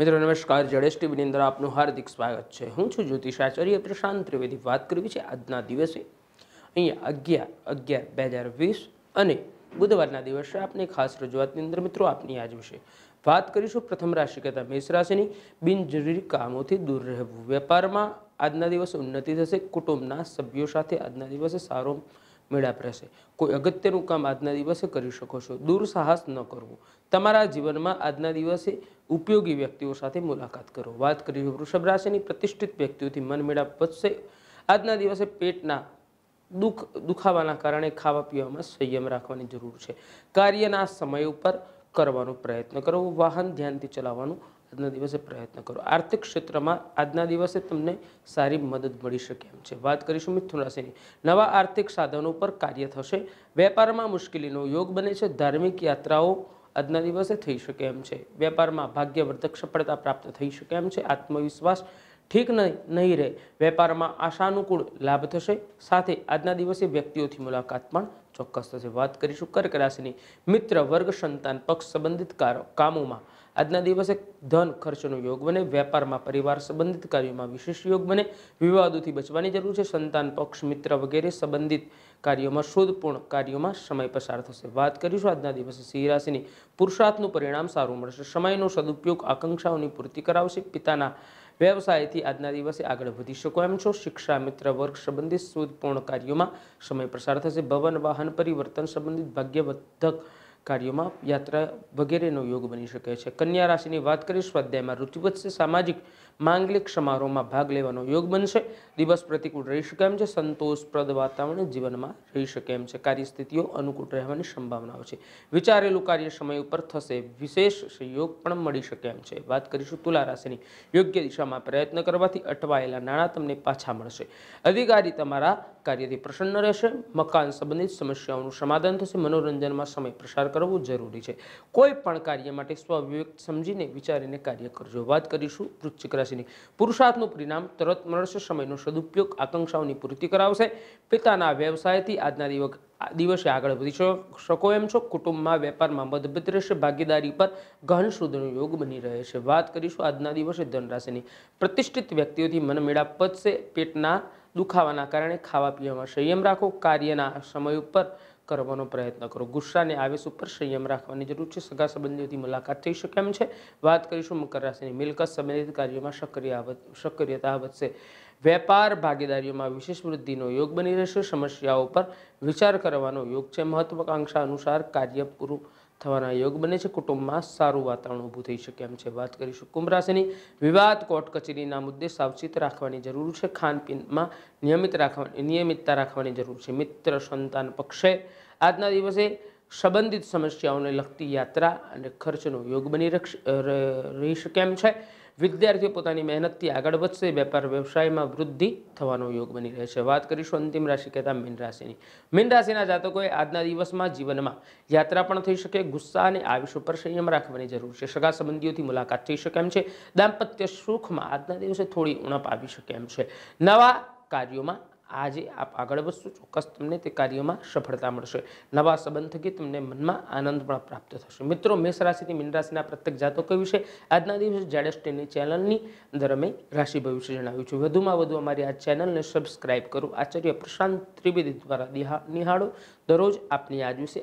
મિત્રો નમસ્કાર જડેશ ટીવીની અંદર આપનું હાર્દિક સ્વાગત છે હું છું જ્યોતિષ આચાર્ય પ્રશાંત ત્રિવેદી વાત કરવી છે આજના દિવસે અહીંયા અગિયાર અગિયાર બે હજાર વીસ અને બુધવારના દિવસે આપની ખાસ રજૂઆતની અંદર મિત્રો આપની આજ વિશે વાત કરીશું પ્રથમ રાશિ કરતા મેષ રાશિની બિનજરૂરી કામોથી દૂર રહેવું વેપારમાં આજના દિવસે ઉન્નતિ થશે કુટુંબના સભ્યો સાથે આજના દિવસે સારો મેળાપ રહેશે કોઈ અગત્યનું કામ આજના દિવસે કરી શકો છો દુરસાહસ ન કરવું તમારા જીવનમાં આજના દિવસે ઉપયોગી વ્યક્તિઓ સાથે મુલાકાત કરો વાત કરી વૃષભ રાશિની પ્રતિષ્ઠિત વ્યક્તિઓથી મન મનમેળાપ વધશે આજના દિવસે પેટના દુઃખ દુખાવાના કારણે ખાવા પીવામાં સંયમ રાખવાની જરૂર છે કાર્યના સમય ઉપર કરવાનો પ્રયત્ન કરો વાહન ધ્યાનથી ચલાવવાનું આજના દિવસે પ્રયત્ન કરો આર્થિક ક્ષેત્રમાં આજના દિવસે તમને સારી મદદ મળી શકે એમ છે વાત કરીશું મિથુન રાશિની નવા આર્થિક સાધનો પર કાર્ય થશે વેપારમાં મુશ્કેલીનો યોગ બને છે ધાર્મિક યાત્રાઓ આજના દિવસે થઈ શકે એમ છે વેપારમાં ભાગ્યવર્ધક સફળતા પ્રાપ્ત થઈ શકે એમ છે આત્મવિશ્વાસ ઠીક નહીં નહીં રહે વેપારમાં આશાનુકૂળ લાભ થશે સાથે આજના દિવસે વ્યક્તિઓથી મુલાકાત પણ ચોક્કસ થશે વાત કરીશું કર્ક રાશિની મિત્ર વર્ગ સંતાન પક્ષ સંબંધિત કામોમાં આજના દિવસે ધન ખર્ચનો યોગ બને વેપારમાં પરિવાર સંબંધિત કાર્યોમાં વિશેષ યોગ બને વિવાદોથી બચવાની જરૂર છે સંતાન પક્ષ મિત્ર વગેરે સંબંધિત કાર્યોમાં શોધપૂર્ણ કાર્યોમાં સમય પસાર થશે વાત કરીશું આજના દિવસે સિંહ રાશિની પુરુષાર્થનું પરિણામ સારું મળશે સમયનો સદુપયોગ આકાંક્ષાઓની પૂર્તિ કરાવશે પિતાના વ્યવસાયથી આજના દિવસે આગળ વધી શકો એમ છો શિક્ષા મિત્ર વર્ગ સંબંધિત શોધપૂર્ણ કાર્યોમાં સમય પસાર થશે ભવન વાહન પરિવર્તન સંબંધિત ભાગ્યવર્ધક કાર્યોમાં યાત્રા વગેરેનો યોગ બની શકે છે કન્યા રાશિની વાત કરીએ સ્વાધ્યાયમાં ઋતુ સામાજિક માંગલિક સમારોહમાં ભાગ લેવાનો યોગ બનશે દિવસ પ્રતિકૂળ રહી શકે એમ છે સંતોષપ્રદ વાતાવરણ જીવનમાં રહી શકે એમ છે કાર્યસ્થિતિઓ અનુકૂળ રહેવાની સંભાવનાઓ છે વિચારેલું કાર્ય સમય ઉપર થશે વિશેષ સહયોગ પણ મળી શકે એમ છે વાત કરીશું તુલા રાશિની યોગ્ય દિશામાં પ્રયત્ન કરવાથી અટવાયેલા નાણાં તમને પાછા મળશે અધિકારી તમારા કાર્યથી પ્રસન્ન રહેશે મકાન સંબંધિત સમસ્યાઓનું સમાધાન થશે મનોરંજનમાં સમય પ્રસાર કરવો જરૂરી છે કોઈ પણ કાર્ય માટે સ્વવિવેક સમજીને વિચારીને કાર્ય કરજો વાત કરીશું વૃશ્ચિક રાશિની પુરુષાર્થનું પરિણામ તરત મળશે સમયનો સદુપયોગ આકાંક્ષાઓની પૂર્તિ કરાવશે પિતાના વ્યવસાયથી આજના દિવસ દિવસે આગળ વધી શકો એમ છો કુટુંબમાં વેપારમાં મતભેદ રહેશે ભાગીદારી પર ગહન સુધનો યોગ બની રહે છે વાત કરીશું આજના દિવસે ધનરાશિની પ્રતિષ્ઠિત વ્યક્તિઓથી મનમેળા વધશે પેટના દુખાવાના કારણે ખાવા પીવામાં સંયમ રાખો કાર્યના સમય ઉપર કરવાનો પ્રયત્ન કરો ગુસ્સાને આવેશ ઉપર સંયમ રાખવાની જરૂર છે સગા સંબંધીઓથી મુલાકાત થઈ શકે એમ છે વાત કરીશું મકર રાશિની મિલકત સંબંધિત કાર્યોમાં સક્રિયતા વધશે વેપાર ભાગીદારીઓમાં વિશેષ વૃદ્ધિનો યોગ બની રહેશે સમસ્યાઓ પર વિચાર કરવાનો યોગ છે મહત્વાકાંક્ષા અનુસાર કાર્ય પૂરું થવાના યોગ બને છે કુટુંબમાં સારું વાતાવરણ ઊભું થઈ શકે એમ છે વાત કરીશું કુંભ વિવાદ કોર્ટ કચેરીના મુદ્દે સાવચેત રાખવાની જરૂર છે ખાનપીનમાં નિયમિત રાખવાની નિયમિતતા રાખવાની જરૂર છે મિત્ર સંતાન પક્ષે આજના દિવસે સંબંધિત સમસ્યાઓને લગતી યાત્રા અને ખર્ચનો યોગ બની રહી શકે એમ છે વિદ્યાર્થીઓ પોતાની મહેનતથી આગળ વધશે વેપાર વ્યવસાયમાં વૃદ્ધિ થવાનો યોગ બની રહેશે વાત કરીશું અંતિમ રાશિ કહેતા મીન રાશિની મીન રાશિના જાતકોએ આજના દિવસમાં જીવનમાં યાત્રા પણ થઈ શકે ગુસ્સા અને આયુષ ઉપર સંયમ રાખવાની જરૂર છે સગા સંબંધીઓથી મુલાકાત થઈ શકે એમ છે દાંપત્ય સુખમાં આજના દિવસે થોડી ઉણપ આવી શકે એમ છે નવા કાર્યોમાં આજે આપ આગળ વધશો ચોક્કસ તમને તે કાર્યમાં સફળતા મળશે નવા સંબંધ થકી તમને મનમાં આનંદ પણ પ્રાપ્ત થશે મિત્રો મેષ રાશિથી મીન પ્રત્યેક જાતકો વિશે આજના દિવસે જાડેસ્ટીની ચેનલની અંદર અમે રાશિ ભવિષ્ય જણાવ્યું છે વધુમાં વધુ અમારી આ ચેનલને સબસ્ક્રાઇબ કરો આચાર્ય પ્રશાંત ત્રિવેદી દ્વારા નિહાળો દરરોજ આપની આ દિવસે